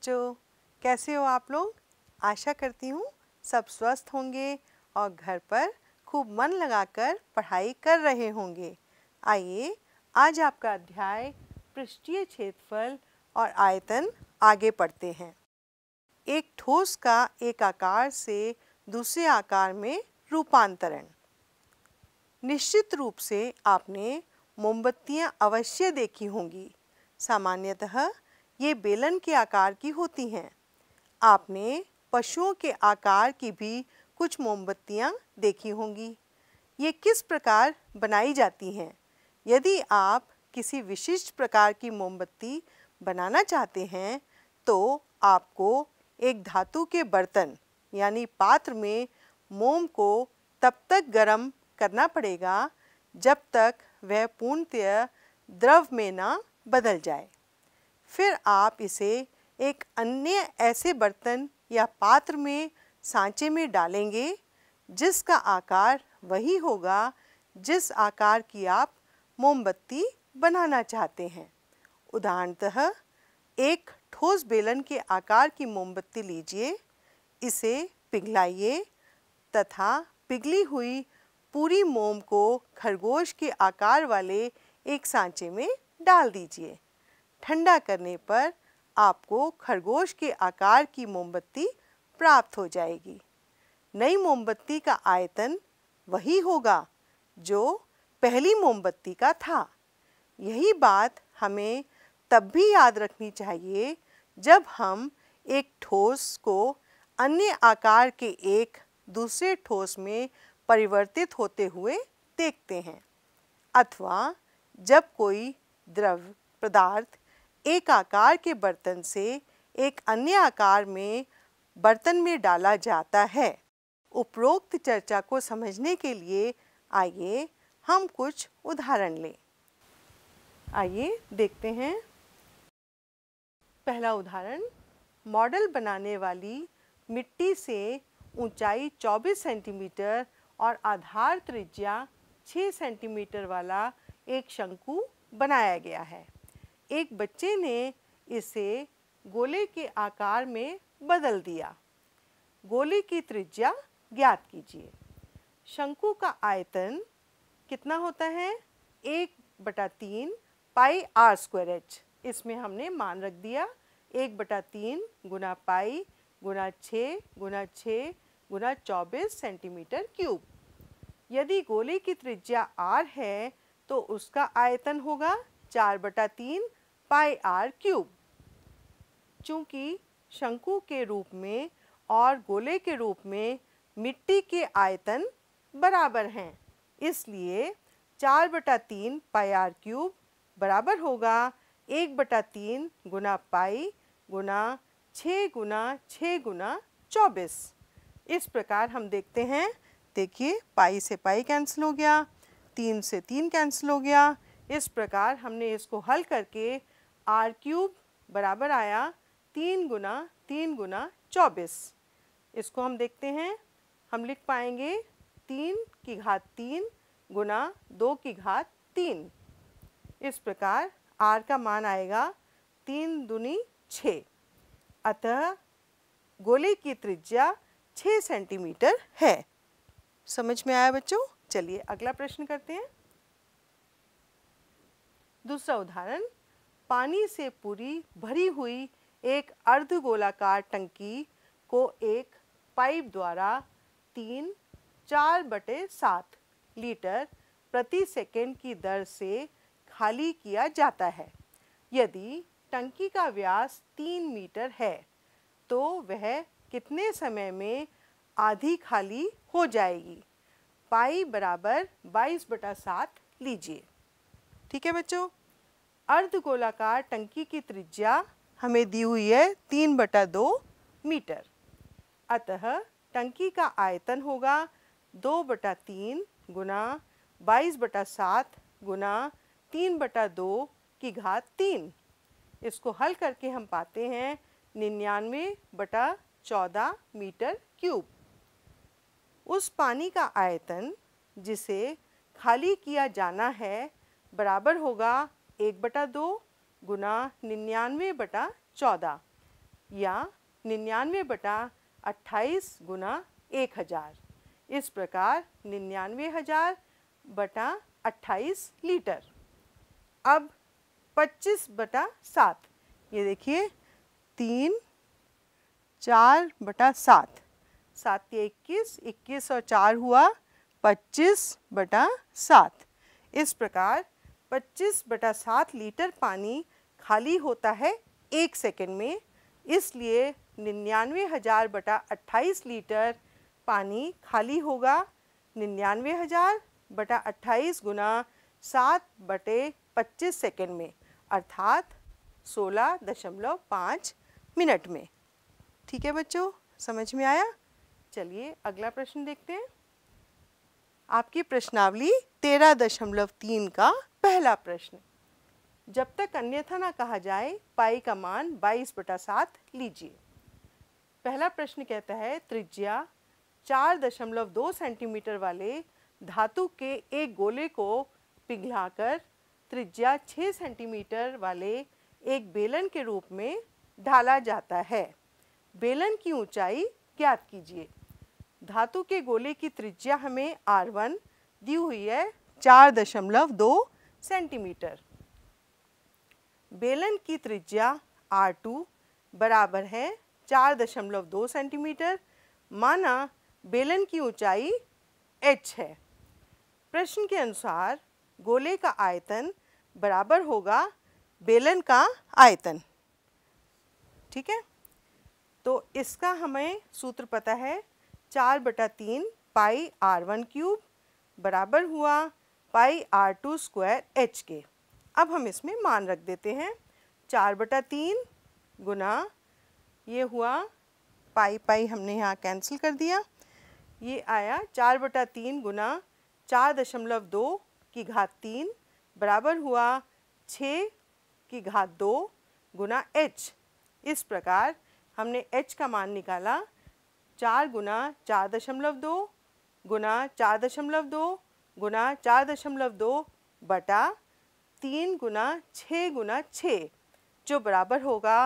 बच्चों कैसे हो आप लोग आशा करती हूँ सब स्वस्थ होंगे और घर पर खूब मन लगाकर पढ़ाई कर रहे होंगे आइए आज आपका अध्याय पृष्ठीय क्षेत्रफल और आयतन आगे पढ़ते हैं एक ठोस का एक आकार से दूसरे आकार में रूपांतरण निश्चित रूप से आपने मोमबत्तियाँ अवश्य देखी होंगी सामान्यतः ये बेलन के आकार की होती हैं आपने पशुओं के आकार की भी कुछ मोमबत्तियाँ देखी होंगी ये किस प्रकार बनाई जाती हैं यदि आप किसी विशिष्ट प्रकार की मोमबत्ती बनाना चाहते हैं तो आपको एक धातु के बर्तन यानी पात्र में मोम को तब तक गर्म करना पड़ेगा जब तक वह पूर्णतः द्रव में ना बदल जाए फिर आप इसे एक अन्य ऐसे बर्तन या पात्र में सांचे में डालेंगे जिसका आकार वही होगा जिस आकार की आप मोमबत्ती बनाना चाहते हैं उदाहरणतः एक ठोस बेलन के आकार की मोमबत्ती लीजिए इसे पिघलाइए तथा पिघली हुई पूरी मोम को खरगोश के आकार वाले एक सांचे में डाल दीजिए ठंडा करने पर आपको खरगोश के आकार की मोमबत्ती प्राप्त हो जाएगी नई मोमबत्ती का आयतन वही होगा जो पहली मोमबत्ती का था यही बात हमें तब भी याद रखनी चाहिए जब हम एक ठोस को अन्य आकार के एक दूसरे ठोस में परिवर्तित होते हुए देखते हैं अथवा जब कोई द्रव पदार्थ एक आकार के बर्तन से एक अन्य आकार में बर्तन में डाला जाता है उपरोक्त चर्चा को समझने के लिए आइए हम कुछ उदाहरण लें आइए देखते हैं पहला उदाहरण मॉडल बनाने वाली मिट्टी से ऊंचाई 24 सेंटीमीटर और आधार त्रिज्या 6 सेंटीमीटर वाला एक शंकु बनाया गया है एक बच्चे ने इसे गोले के आकार में बदल दिया गोले की त्रिज्या ज्ञात कीजिए शंकु का आयतन कितना होता है एक बटा तीन पाई आर स्क्वायर एच इसमें हमने मान रख दिया एक बटा तीन गुना पाई गुना छः गुना छः गुना चौबीस सेंटीमीटर क्यूब यदि गोले की त्रिज्या आर है तो उसका आयतन होगा चार बटा तीन पाई आर क्यूब चूँकि शंकु के रूप में और गोले के रूप में मिट्टी के आयतन बराबर हैं इसलिए चार बटा तीन पाई आर क्यूब बराबर होगा एक बटा तीन गुना पाई गुना छः गुना छः गुना चौबीस इस प्रकार हम देखते हैं देखिए पाई से पाई कैंसिल हो गया तीन से तीन कैंसिल हो गया इस प्रकार हमने इसको हल करके आर क्यूब बराबर आया तीन गुना तीन गुना चौबीस इसको हम देखते हैं हम लिख पाएंगे तीन की घात तीन गुना दो की घात तीन इस प्रकार आर का मान आएगा तीन दुनी छ अतः गोले की त्रिज्या छः सेंटीमीटर है समझ में आया बच्चों चलिए अगला प्रश्न करते हैं दूसरा उदाहरण पानी से पूरी भरी हुई एक अर्ध गोलाकार टंकी को एक पाइप द्वारा तीन चार बटे सात लीटर प्रति सेकेंड की दर से खाली किया जाता है यदि टंकी का व्यास तीन मीटर है तो वह कितने समय में आधी खाली हो जाएगी पाई बराबर बाईस बटा सात लीजिए ठीक है बच्चों अर्ध गोलाकार टंकी की त्रिज्या हमें दी हुई है तीन बटा दो मीटर अतः टंकी का आयतन होगा दो बटा तीन गुना बाईस बटा सात गुना तीन बटा दो की घात तीन इसको हल करके हम पाते हैं निन्यानवे बटा चौदह मीटर क्यूब उस पानी का आयतन जिसे खाली किया जाना है बराबर होगा एक बटा दो गुना निन्यानवे बटा चौदह या निन्यानवे बटा अट्ठाईस गुना एक हज़ार इस प्रकार निन्यानवे हज़ार बटा अट्ठाईस लीटर अब पच्चीस बटा सात ये देखिए तीन चार बटा सात सात या इक्कीस इक्कीस और चार हुआ पच्चीस बटा सात इस प्रकार 25 बटा सात लीटर पानी खाली होता है एक सेकेंड में इसलिए निन्यानवे हज़ार बटा अट्ठाईस लीटर पानी खाली होगा निन्यानवे हज़ार बटा अट्ठाईस गुना सात बटे पच्चीस सेकेंड में अर्थात सोलह दशमलव पाँच मिनट में ठीक है बच्चों समझ में आया चलिए अगला प्रश्न देखते हैं आपकी प्रश्नावली तेरह दशमलव तीन का पहला प्रश्न जब तक अन्यथा ना कहा जाए पाई का मान 22 बटा सात लीजिए पहला प्रश्न कहता है त्रिज्या चार दशमलव दो सेंटीमीटर वाले धातु के एक गोले को पिघलाकर त्रिज्या छः सेंटीमीटर वाले एक बेलन के रूप में ढाला जाता है बेलन की ऊंचाई ज्ञात कीजिए धातु के गोले की त्रिज्या हमें आर वन दी हुई है चार दशमलव दो सेंटीमीटर बेलन की त्रिज्या R2 बराबर है 4.2 सेंटीमीटर माना बेलन की ऊंचाई h है प्रश्न के अनुसार गोले का आयतन बराबर होगा बेलन का आयतन ठीक है तो इसका हमें सूत्र पता है चार बटा तीन पाई आर वन क्यूब बराबर हुआ pi R two square H के अब हम इसमें मान रख देते हैं चार बटा तीन गुना ये हुआ पाई पाई हमने यहाँ कैंसिल कर दिया ये आया चार बटा तीन गुना चार दशमलव दो की घात तीन बराबर हुआ छः की घात दो गुना एच इस प्रकार हमने एच का मान निकाला चार गुना चार दशमलव दो गुना चार दशमलव दो गुना चार दशमलव दो बटा तीन गुना छः गुना छः जो बराबर होगा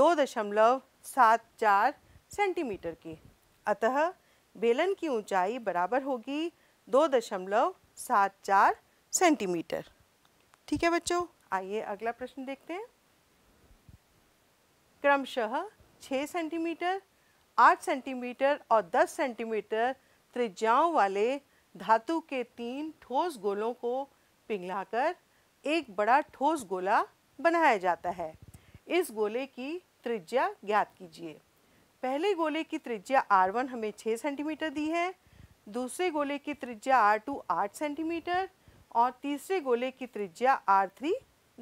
दो दशमलव सात चार सेंटीमीटर के अतः बेलन की ऊंचाई बराबर होगी दो दशमलव सात चार सेंटीमीटर ठीक है बच्चों आइए अगला प्रश्न देखते हैं क्रमशः छः सेंटीमीटर आठ सेंटीमीटर और दस सेंटीमीटर त्रिज्याओं वाले धातु के तीन ठोस गोलों को पिघलाकर एक बड़ा ठोस गोला बनाया जाता है इस गोले की त्रिज्या ज्ञात कीजिए पहले गोले की त्रिज्या R1 हमें 6 सेंटीमीटर दी है दूसरे गोले की त्रिज्या R2 8 सेंटीमीटर और तीसरे गोले की त्रिज्या R3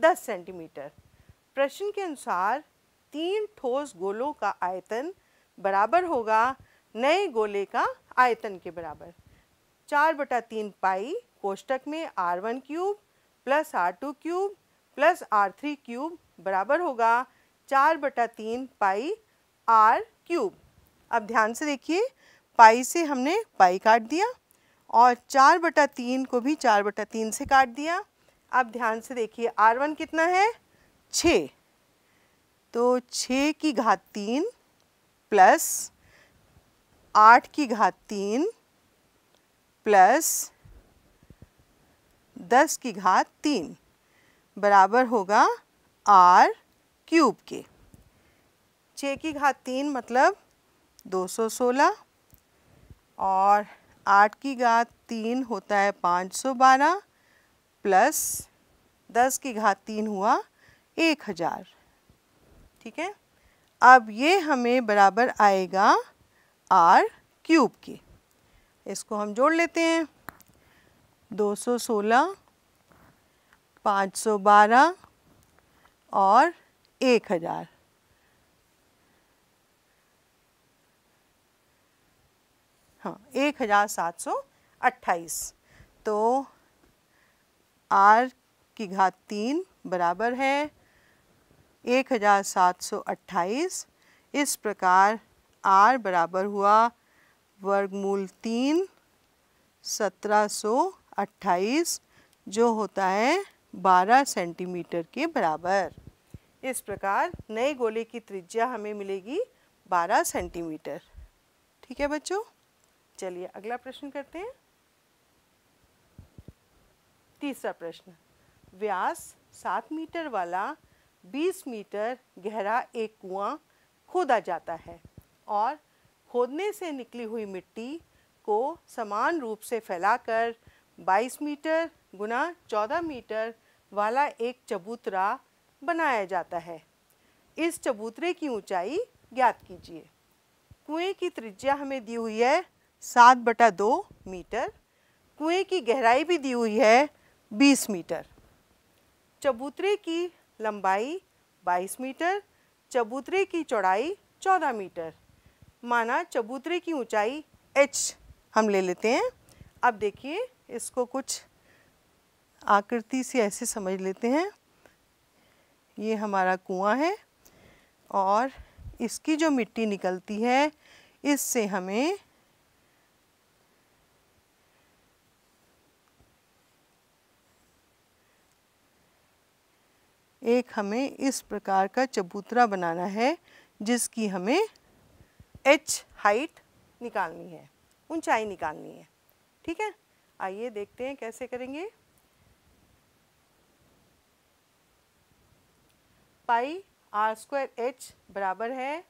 10 सेंटीमीटर प्रश्न के अनुसार तीन ठोस गोलों का आयतन बराबर होगा नए गोले का आयतन के बराबर चार बटा तीन पाई कोष्टक में R one cube plus R two cube plus R three cube बराबर होगा चार बटा तीन पाई आर क्यूब अब ध्यान से देखिए पाई से हमने पाई काट दिया और चार बटा तीन को भी चार बटा तीन से काट दिया अब ध्यान से देखिए आर वन कितना है छः तो छः की घात तीन प्लस आठ की घात तीन प्लस दस की घात तीन बराबर होगा आर क्यूब के छः की घात तीन मतलब दो सौ सोलह और आठ की घात तीन होता है पाँच सौ बारह प्लस दस की घात तीन हुआ एक हज़ार ठीक है अब ये हमें बराबर आएगा आर क्यूब के इसको हम जोड़ लेते हैं 216, 512 और 1000 हाँ एक हज़ार सात सौ अट्ठाईस तो आर की घात तीन बराबर है एक हज़ार सात सौ इस प्रकार आर बराबर हुआ वर्गमूल तीन सत्रह सौ अट्ठाईस जो होता है बारह सेंटीमीटर के बराबर इस प्रकार नए गोले की त्रिज्या हमें मिलेगी बारह सेंटीमीटर ठीक है बच्चों चलिए अगला प्रश्न करते हैं तीसरा प्रश्न व्यास सात मीटर वाला बीस मीटर गहरा एक कुआं खोदा जाता है और खोदने से निकली हुई मिट्टी को समान रूप से फैलाकर 22 मीटर गुना 14 मीटर वाला एक चबूतरा बनाया जाता है इस चबूतरे की ऊंचाई ज्ञात कीजिए कुएं की त्रिज्या हमें दी हुई है सात बटा दो मीटर कुएं की गहराई भी दी हुई है बीस मीटर चबूतरे की लंबाई बाईस मीटर चबूतरे की चौड़ाई चौदह मीटर माना चबूतरे की ऊंचाई h हम ले लेते हैं अब देखिए इसको कुछ आकृति से ऐसे समझ लेते हैं ये हमारा कुआं है और इसकी जो मिट्टी निकलती है इससे हमें एक हमें इस प्रकार का चबूतरा बनाना है जिसकी हमें एच हाइट निकालनी है ऊंचाई निकालनी है ठीक है आइए देखते हैं कैसे करेंगे पाई आर स्क्वायर एच बराबर है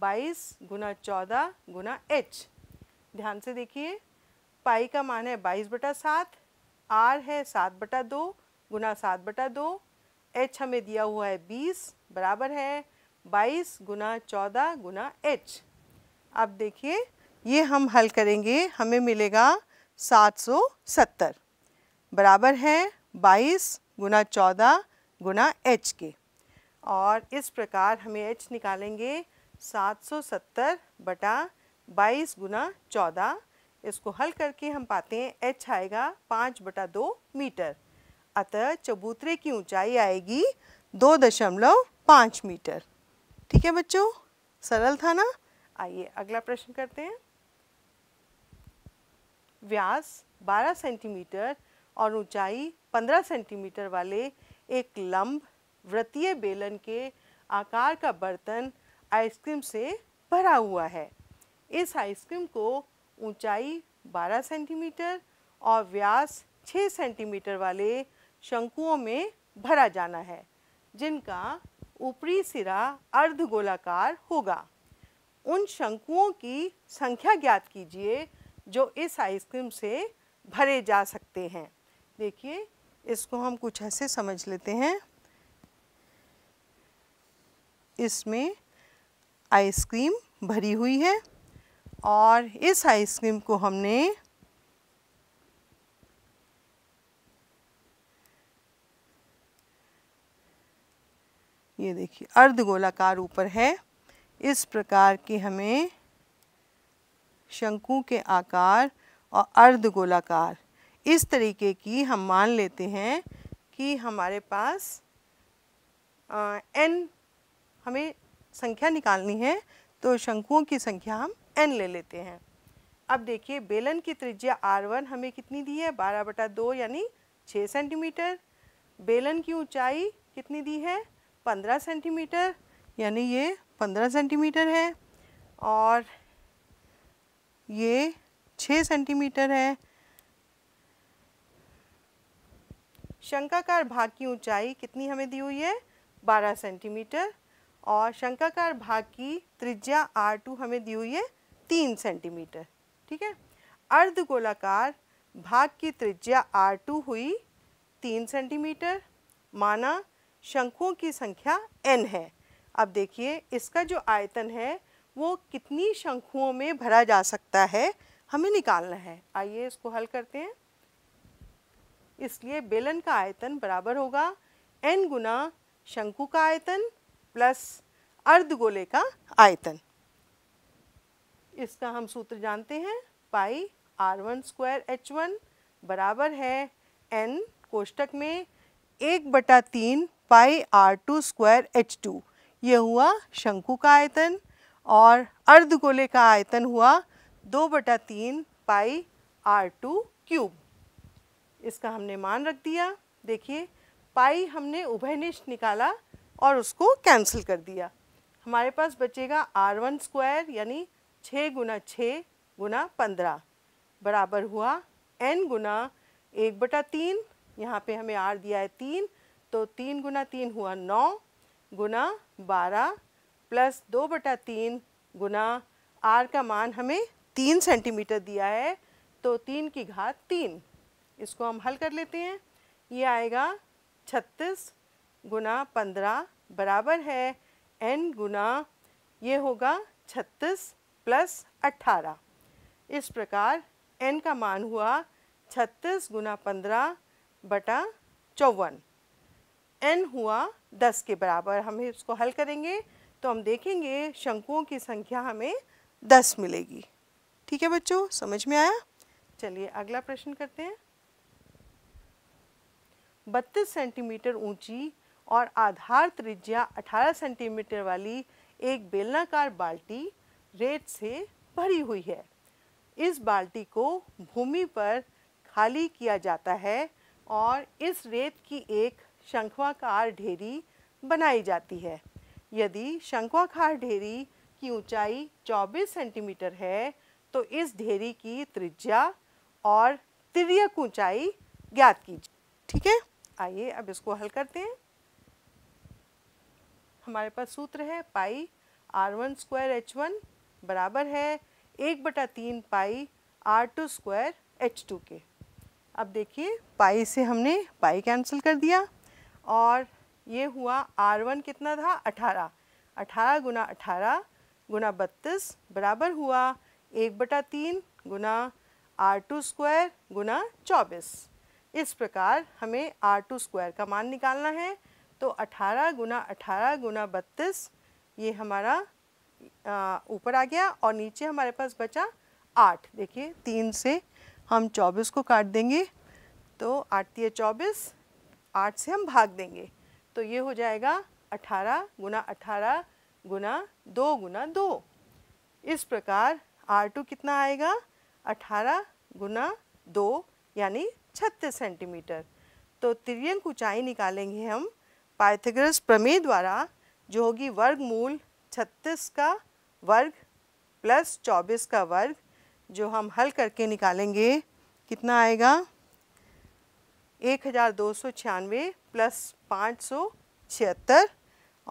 बाईस गुना चौदह गुना एच ध्यान से देखिए पाई का मान है बाईस बटा सात आर है सात बटा दो गुना सात बटा दो एच हमें दिया हुआ है बीस बराबर है बाईस गुना चौदह गुना एच अब देखिए ये हम हल करेंगे हमें मिलेगा 770 बराबर है 22 गुना चौदह गुना एच के और इस प्रकार हमें एच निकालेंगे 770 बटा 22 गुना चौदह इसको हल करके हम पाते हैं एच आएगा पाँच बटा दो मीटर अतः चबूतरे की ऊंचाई आएगी दो दशमलव पाँच मीटर ठीक है बच्चों सरल था ना आइए अगला प्रश्न करते हैं व्यास 12 सेंटीमीटर और ऊंचाई 15 सेंटीमीटर वाले एक लंब वृतीय बेलन के आकार का बर्तन आइसक्रीम से भरा हुआ है इस आइसक्रीम को ऊंचाई 12 सेंटीमीटर और व्यास 6 सेंटीमीटर वाले शंकुओं में भरा जाना है जिनका ऊपरी सिरा अर्ध गोलाकार होगा उन शंकुओं की संख्या ज्ञात कीजिए जो इस आइसक्रीम से भरे जा सकते हैं देखिए इसको हम कुछ ऐसे समझ लेते हैं इसमें आइसक्रीम भरी हुई है और इस आइसक्रीम को हमने ये देखिए अर्ध गोलाकार ऊपर है इस प्रकार की हमें शंकु के आकार और अर्ध गोलाकार इस तरीके की हम मान लेते हैं कि हमारे पास आ, एन हमें संख्या निकालनी है तो शंकुओं की संख्या हम एन ले लेते हैं अब देखिए बेलन की त्रिज्या आर वन हमें कितनी दी है बारह बटा दो यानी छः सेंटीमीटर बेलन की ऊंचाई कितनी दी है पंद्रह सेंटीमीटर यानी ये पंद्रह सेंटीमीटर है और ये छः सेंटीमीटर है शंकाकार भाग की ऊंचाई कितनी हमें दी हुई है बारह सेंटीमीटर और शंकाकार भाग की त्रिज्या आर टू हमें दी हुई है तीन सेंटीमीटर ठीक है अर्ध गोलाकार भाग की त्रिज्या आर टू हुई तीन सेंटीमीटर माना शंकुओं की संख्या एन है अब देखिए इसका जो आयतन है वो कितनी शंखुओं में भरा जा सकता है हमें निकालना है आइए इसको हल करते हैं इसलिए बेलन का आयतन बराबर होगा एन गुना शंकु का आयतन प्लस अर्ध गोले का आयतन इसका हम सूत्र जानते हैं pi R one square H one बराबर है एन कोष्टक में एक बटा तीन pi R two square H two यह हुआ शंकु का आयतन और अर्धगोले का आयतन हुआ दो बटा तीन पाई आर टू क्यूब इसका हमने मान रख दिया देखिए पाई हमने उभयनिष्ठ निकाला और उसको कैंसिल कर दिया हमारे पास बचेगा आर वन स्क्वायर यानी छः गुना छः गुना पंद्रह बराबर हुआ एन गुना एक बटा तीन यहाँ पर हमें आर दिया है तीन तो तीन गुना तीन हुआ नौ गुना बारह प्लस दो बटा तीन गुना आर का मान हमें तीन सेंटीमीटर दिया है तो तीन की घात तीन इसको हम हल कर लेते हैं ये आएगा छत्तीस गुना पंद्रह बराबर है एन गुना ये होगा छत्तीस प्लस अट्ठारह इस प्रकार एन का मान हुआ छत्तीस गुना पंद्रह बटा चौवन एन हुआ दस के बराबर हम इसको हल करेंगे तो हम देखेंगे शंकुओं की संख्या हमें दस मिलेगी ठीक है बच्चों समझ में आया चलिए अगला प्रश्न करते हैं बत्तीस सेंटीमीटर ऊंची और आधार त्रिज्या अठारह सेंटीमीटर वाली एक बेलनाकार बाल्टी रेत से भरी हुई है इस बाल्टी को भूमि पर खाली किया जाता है और इस रेत की एक शंखवाकार ढेरी बनाई जाती है यदि शंखवाकार ढेरी की ऊंचाई 24 सेंटीमीटर है तो इस ढेरी की त्रिज्या और त्रियक ऊंचाई ज्ञात कीजिए ठीक है आइए अब इसको हल करते हैं हमारे पास सूत्र है pi R one square H one बराबर है एक बटा तीन pi R two square H two के अब देखिए पाई से हमने पाई कैंसिल कर दिया और ये हुआ R1 कितना था 18 18 गुना अठारह गुना बत्तीस बराबर हुआ एक बटा तीन गुना आर टू स्क्वायर गुना चौबीस इस प्रकार हमें आर टू स्क्वायर का मान निकालना है तो अठारह गुना अठारह गुना बत्तीस ये हमारा ऊपर आ गया और नीचे हमारे पास बचा आठ देखिए तीन से हम चौबीस को काट देंगे तो आठ तीय चौबीस आठ से हम भाग देंगे तो ये हो जाएगा अठारह गुना अठारह गुना दो गुना दो इस प्रकार आर टू कितना आएगा अठारह गुना दो यानी छत्तीस सेंटीमीटर तो तिरंग ऊंचाई निकालेंगे हम पाइथागोरस प्रमेय द्वारा जो होगी वर्गमूल छत्तीस का वर्ग प्लस चौबीस का वर्ग जो हम हल करके निकालेंगे कितना आएगा एक हज़ार दो सौ छियानवे प्लस पाँच सौ छिहत्तर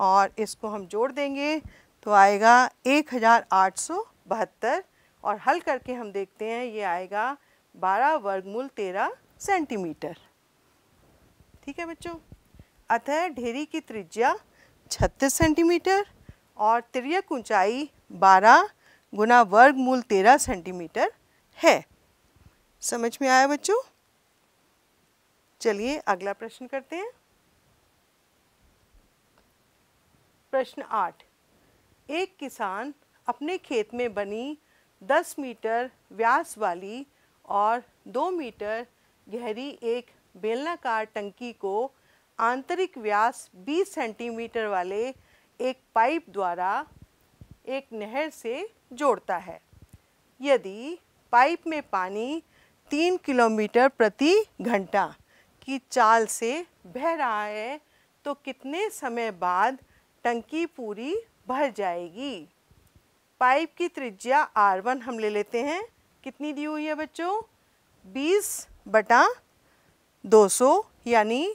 और इसको हम जोड़ देंगे तो आएगा एक हज़ार आठ सौ बहत्तर और हल करके हम देखते हैं ये आएगा बारह वर्गमूल तेरह सेंटीमीटर ठीक है बच्चों अतः ढेरी की त्रिज्या छत्तीस सेंटीमीटर और त्रियक ऊंचाई बारह गुना वर्गमूल तेरह सेंटीमीटर है समझ में आया बच्चों चलिए अगला प्रश्न करते हैं प्रश्न आठ एक किसान अपने खेत में बनी दस मीटर व्यास वाली और दो मीटर गहरी एक बेलनाकार टंकी को आंतरिक व्यास 20 सेंटीमीटर वाले एक पाइप द्वारा एक नहर से जोड़ता है यदि पाइप में पानी तीन किलोमीटर प्रति घंटा की चाल से बह रहा है तो कितने समय बाद टंकी पूरी भर जाएगी पाइप की त्रिज्या आर वन हम ले लेते हैं कितनी दी हुई है बच्चों 20 बटा 200 यानी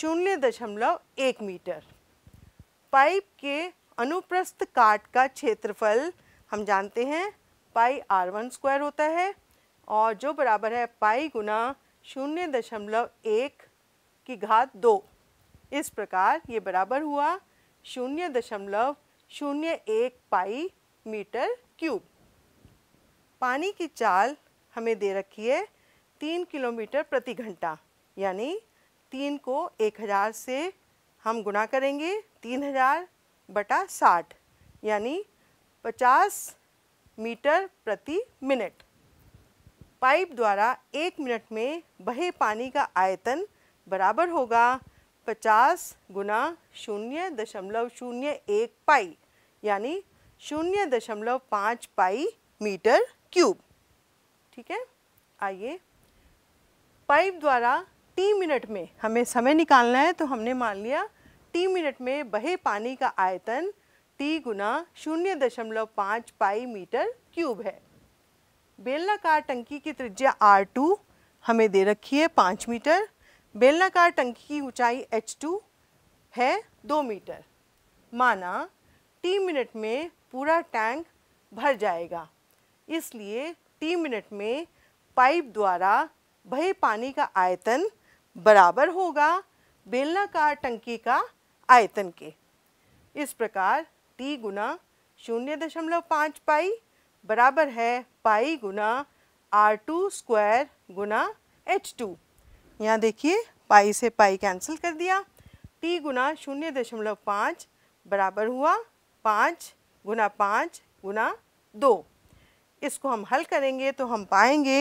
शून्य दशमलव एक मीटर पाइप के अनुप्रस्थ काट का क्षेत्रफल हम जानते हैं पाई आर वन स्क्वायर होता है और जो बराबर है पाई गुना शून्य दशमलव एक की घात दो इस प्रकार ये बराबर हुआ शून्य दशमलव शून्य एक पाई मीटर क्यूब पानी की चाल हमें दे रखी है तीन किलोमीटर प्रति घंटा यानी तीन को एक हज़ार से हम गुणा करेंगे तीन हज़ार बटा साठ यानी पचास मीटर प्रति मिनट पाइप द्वारा एक मिनट में बहे पानी का आयतन बराबर होगा पचास गुना शून्य दशमलव शून्य एक पाई यानी शून्य दशमलव पाँच पाई मीटर क्यूब ठीक है आइए पाइप द्वारा टी मिनट में हमें समय निकालना है तो हमने मान लिया टी मिनट में बहे पानी का आयतन टी गुना शून्य दशमलव पाँच पाई मीटर क्यूब है बेलनाकार टंकी की त्रिज्या आर टू हमें दे रखी है पाँच मीटर बेलनाकार टंकी की ऊंचाई टू है दो मीटर माना टी मिनट में पूरा टैंक भर जाएगा इसलिए टी मिनट में पाइप द्वारा भरे पानी का आयतन बराबर होगा बेलनाकार टंकी का आयतन के इस प्रकार टी गुना शून्य दशमलव पाँच पाई बराबर है पाई गुना आर टू स्क्वायर गुना एच टू यहाँ देखिए पाई से पाई कैंसिल कर दिया टी गुना शून्य दशमलव पाँच बराबर हुआ पाँच गुना पाँच गुना दो इसको हम हल करेंगे तो हम पाएंगे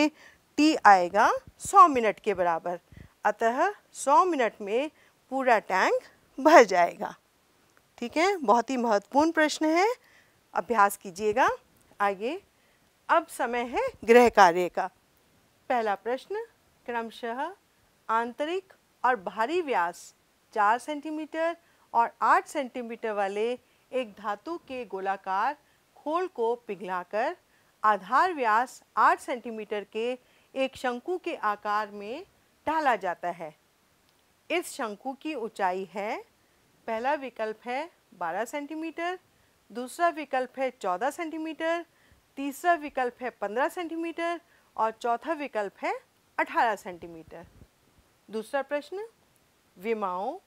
टी आएगा सौ मिनट के बराबर अतः सौ मिनट में पूरा टैंक भर जाएगा ठीक है बहुत ही महत्वपूर्ण प्रश्न है अभ्यास कीजिएगा आगे अब समय है गृह कार्य का पहला प्रश्न क्रमशः आंतरिक और भारी व्यास चार सेंटीमीटर और आठ सेंटीमीटर वाले एक धातु के गोलाकार खोल को पिघलाकर आधार व्यास आठ सेंटीमीटर के एक शंकु के आकार में ढाला जाता है इस शंकु की ऊंचाई है पहला विकल्प है 12 सेंटीमीटर दूसरा विकल्प है 14 सेंटीमीटर तीसरा विकल्प है 15 सेंटीमीटर और चौथा विकल्प है 18 सेंटीमीटर दूसरा प्रश्न विमाओं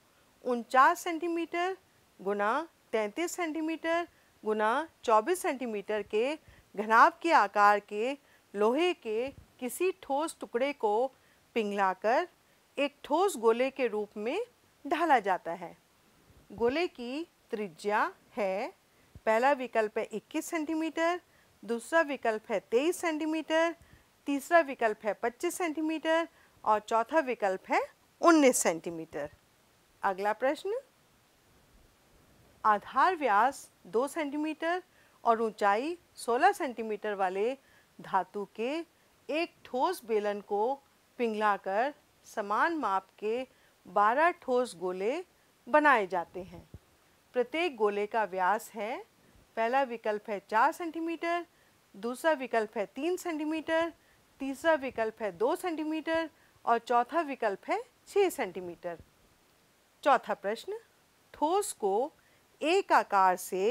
उनचास सेंटीमीटर गुना तैंतीस सेंटीमीटर गुना चौबीस सेंटीमीटर के घनाव के आकार के लोहे के किसी ठोस टुकड़े को पिघलाकर एक ठोस गोले के रूप में ढाला जाता है गोले की त्रिज्या है पहला विकल्प है 21 सेंटीमीटर दूसरा विकल्प है तेईस सेंटीमीटर तीसरा विकल्प है पच्चीस सेंटीमीटर और चौथा विकल्प है उन्नीस सेंटीमीटर अगला प्रश्न आधार व्यास दो सेंटीमीटर और ऊंचाई 16 सेंटीमीटर वाले धातु के एक ठोस बेलन को पिघलाकर समान माप के 12 ठोस गोले बनाए जाते हैं प्रत्येक गोले का व्यास है पहला विकल्प है चार सेंटीमीटर दूसरा विकल्प है तीन सेंटीमीटर तीसरा विकल्प है दो सेंटीमीटर और चौथा विकल्प है छः सेंटीमीटर चौथा प्रश्न ठोस को एक आकार से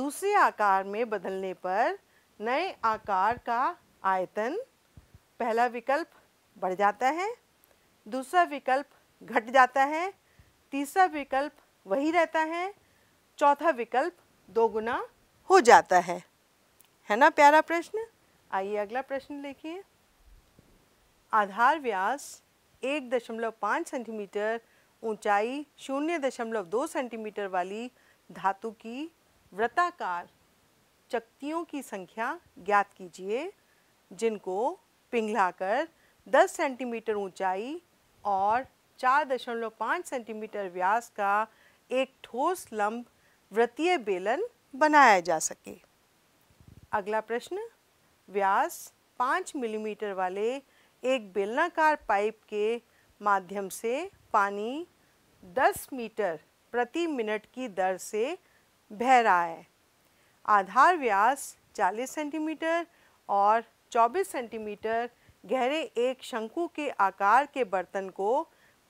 दूसरे आकार में बदलने पर नए आकार का आयतन पहला विकल्प बढ़ जाता है दूसरा विकल्प घट जाता है तीसरा विकल्प वही रहता है चौथा विकल्प दोगुना हो जाता है है ना प्यारा प्रश्न आइए अगला प्रश्न देखिए आधार व्यास एक दशमलव पाँच सेंटीमीटर ऊंचाई शून्य दशमलव दो सेंटीमीटर वाली धातु की व्रताकार चक्तियों की संख्या ज्ञात कीजिए जिनको पिघलाकर 10 सेंटीमीटर ऊंचाई और 4.5 सेंटीमीटर व्यास का एक ठोस लंब वृत्तीय बेलन बनाया जा सके अगला प्रश्न व्यास पाँच मिलीमीटर वाले एक बेलनाकार पाइप के माध्यम से पानी दस मीटर प्रति मिनट की दर से बह रहा है आधार व्यास चालीस सेंटीमीटर और चौबीस सेंटीमीटर गहरे एक शंकु के आकार के बर्तन को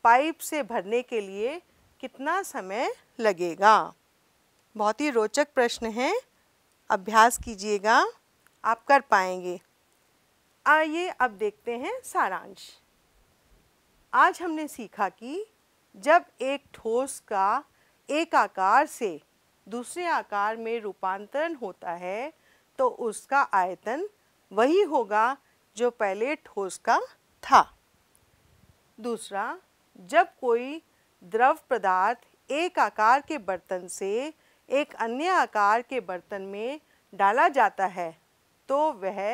पाइप से भरने के लिए कितना समय लगेगा बहुत ही रोचक प्रश्न हैं अभ्यास कीजिएगा आप कर पाएंगे आइए अब देखते हैं सारांश आज हमने सीखा कि जब एक ठोस का एक आकार से दूसरे आकार में रूपांतरण होता है तो उसका आयतन वही होगा जो पहले ठोस का था दूसरा जब कोई द्रव पदार्थ एक आकार के बर्तन से एक अन्य आकार के बर्तन में डाला जाता है तो वह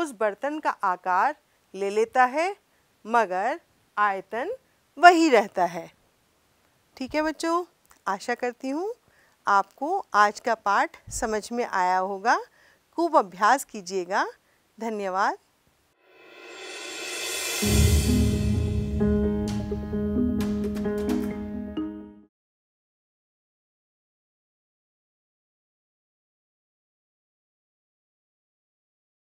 उस बर्तन का आकार ले लेता है मगर आयतन वही रहता है ठीक है बच्चों आशा करती हूँ आपको आज का पाठ समझ में आया होगा खूब अभ्यास कीजिएगा धन्यवाद